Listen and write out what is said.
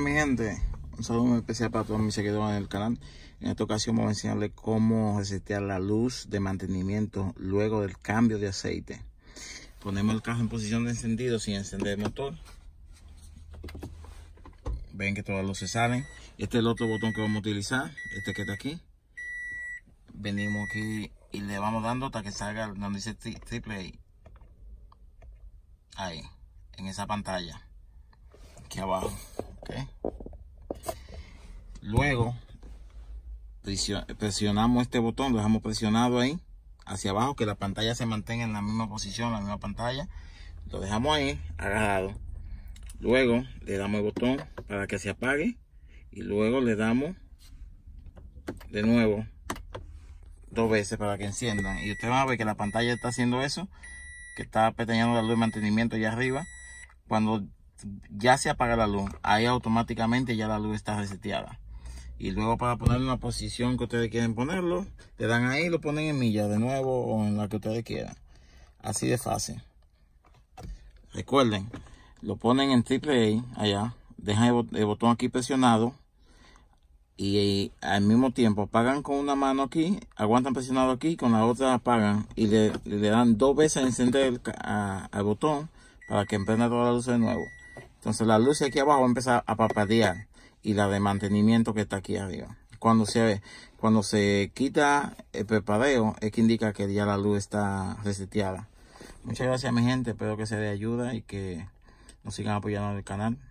mi gente, un saludo especial para todos mis seguidores el canal. En esta ocasión vamos a enseñarles cómo resetear la luz de mantenimiento luego del cambio de aceite. Ponemos el carro en posición de encendido sin encender el motor. Ven que todas las luces salen. Este es el otro botón que vamos a utilizar, este que está aquí. Venimos aquí y le vamos dando hasta que salga donde dice triple Ahí, en esa pantalla. Aquí abajo. Luego presionamos este botón, lo dejamos presionado ahí hacia abajo, que la pantalla se mantenga en la misma posición, la misma pantalla. Lo dejamos ahí agarrado. Luego le damos el botón para que se apague y luego le damos de nuevo dos veces para que enciendan. Y ustedes van a ver que la pantalla está haciendo eso, que está apeteñando la luz de mantenimiento allá arriba. Cuando ya se apaga la luz, ahí automáticamente ya la luz está reseteada y luego para ponerlo en la posición que ustedes quieren ponerlo, le dan ahí y lo ponen en milla de nuevo o en la que ustedes quieran. Así de fácil. Recuerden, lo ponen en triple A allá, dejan el botón aquí presionado y eh, al mismo tiempo apagan con una mano aquí, aguantan presionado aquí, con la otra apagan y le, dan dos veces a encender el, botón para que emprenda toda la luz de nuevo. Entonces la luz aquí abajo va a empezar a parpadear y la de mantenimiento que está aquí arriba. Cuando se, cuando se quita el prepadeo, es que indica que ya la luz está reseteada. Muchas gracias mi gente, espero que se de ayuda y que nos sigan apoyando en el canal.